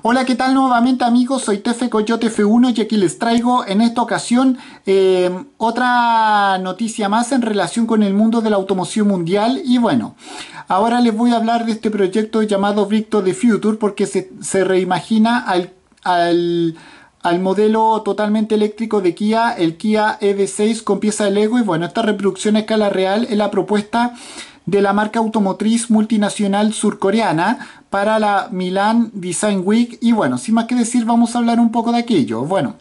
Hola, ¿qué tal nuevamente amigos? Soy Tefe Coyote F1 y aquí les traigo en esta ocasión eh, otra noticia más en relación con el mundo de la automoción mundial y bueno, ahora les voy a hablar de este proyecto llamado Victor the Future porque se, reimagina al, al, al, modelo totalmente eléctrico de Kia, el Kia EV6 con pieza de Lego y bueno, esta reproducción a escala real es la propuesta de la marca automotriz multinacional surcoreana para la Milan Design Week. Y bueno, sin más que decir, vamos a hablar un poco de aquello. Bueno,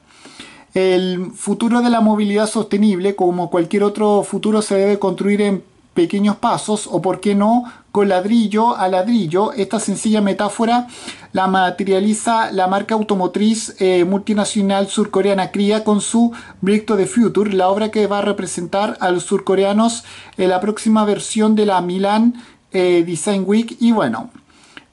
el futuro de la movilidad sostenible, como cualquier otro futuro, se debe construir en pequeños pasos o, por qué no, con ladrillo a ladrillo. Esta sencilla metáfora la materializa la marca automotriz eh, multinacional surcoreana Cría con su Brick to the Future, la obra que va a representar a los surcoreanos en la próxima versión de la Milan eh, Design Week. Y bueno,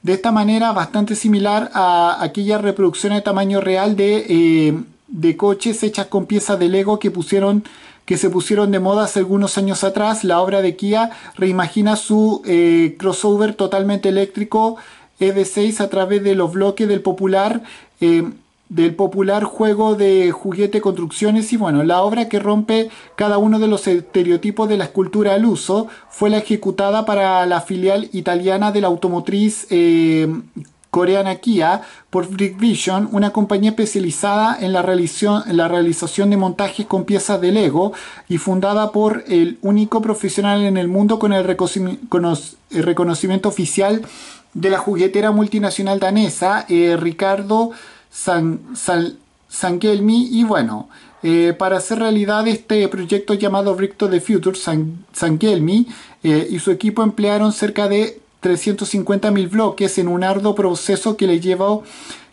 de esta manera bastante similar a aquella reproducción de tamaño real de, eh, de coches hechas con piezas de Lego que pusieron que se pusieron de moda hace algunos años atrás. La obra de Kia reimagina su eh, crossover totalmente eléctrico EV6 a través de los bloques del popular. Eh, del popular juego de juguete construcciones y bueno, la obra que rompe cada uno de los estereotipos de la escultura al uso fue la ejecutada para la filial italiana de la automotriz eh, coreana Kia por Brick Vision, una compañía especializada en la, realización de montajes con piezas de Lego y fundada por el único profesional en el mundo con el, reconocimiento oficial de la juguetera multinacional danesa, eh, Ricardo San, San, Sangelmi, y bueno, eh, para hacer realidad este proyecto llamado Brick to the Future, San, Sangelmi eh, y su equipo emplearon cerca de 350.000 bloques en un arduo proceso que le llevó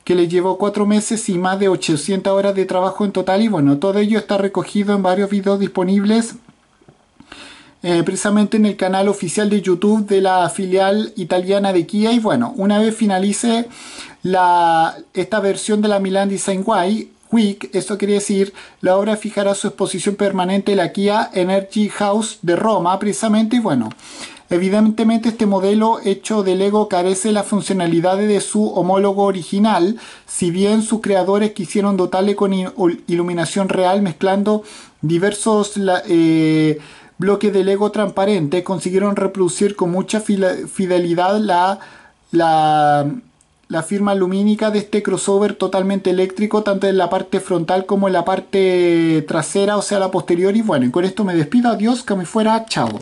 que le llevó cuatro meses y más de 800 horas de trabajo en total y bueno, todo ello está recogido en varios videos disponibles eh, precisamente en el canal oficial de YouTube de la filial italiana de Kia. Y bueno, una vez finalice la, esta versión de la Milan Design Week, esto quiere decir, la obra fijará su exposición permanente en la Kia Energy House de Roma, precisamente. Y bueno, Evidentemente este modelo hecho de Lego carece de las funcionalidades de su homólogo original, si bien sus creadores quisieron dotarle con iluminación real mezclando diversos eh, bloques de Lego transparente, consiguieron reproducir con mucha fidelidad la, firma lumínica de este crossover totalmente eléctrico, tanto en la parte frontal como en la parte trasera, o sea, la posterior. Y bueno, con esto me despido, adiós, que me fuera, chao.